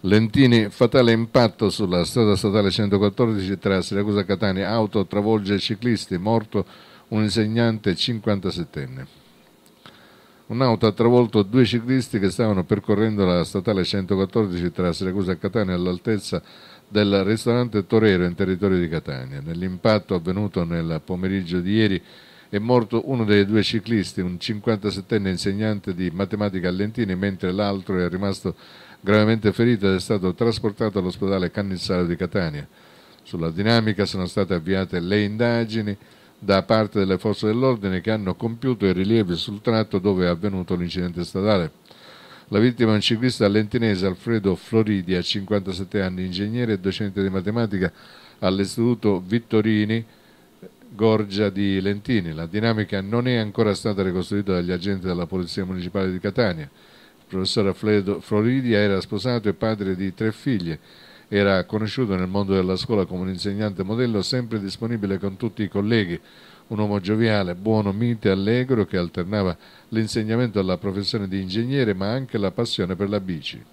Lentini, fatale impatto sulla strada statale 114 tra Siracusa e Catania, auto travolge ciclisti, morto un insegnante 57enne. Un'auto ha travolto due ciclisti che stavano percorrendo la statale 114 tra Siracusa e Catania all'altezza del ristorante Torero in territorio di Catania. Nell'impatto avvenuto nel pomeriggio di ieri è morto uno dei due ciclisti, un 57enne insegnante di matematica a Lentini, mentre l'altro è rimasto gravemente ferito ed è stato trasportato all'ospedale Cannizzaro di Catania. Sulla dinamica sono state avviate le indagini da parte delle forze dell'ordine che hanno compiuto i rilievi sul tratto dove è avvenuto l'incidente stradale. La vittima è un ciclista lentinese Alfredo Floridia, 57 anni, ingegnere e docente di matematica all'Istituto Vittorini Gorgia di Lentini. La dinamica non è ancora stata ricostruita dagli agenti della Polizia Municipale di Catania. Il professor Floridia era sposato e padre di tre figlie. Era conosciuto nel mondo della scuola come un insegnante modello sempre disponibile con tutti i colleghi, un uomo gioviale, buono, mite, allegro che alternava l'insegnamento alla professione di ingegnere ma anche la passione per la bici.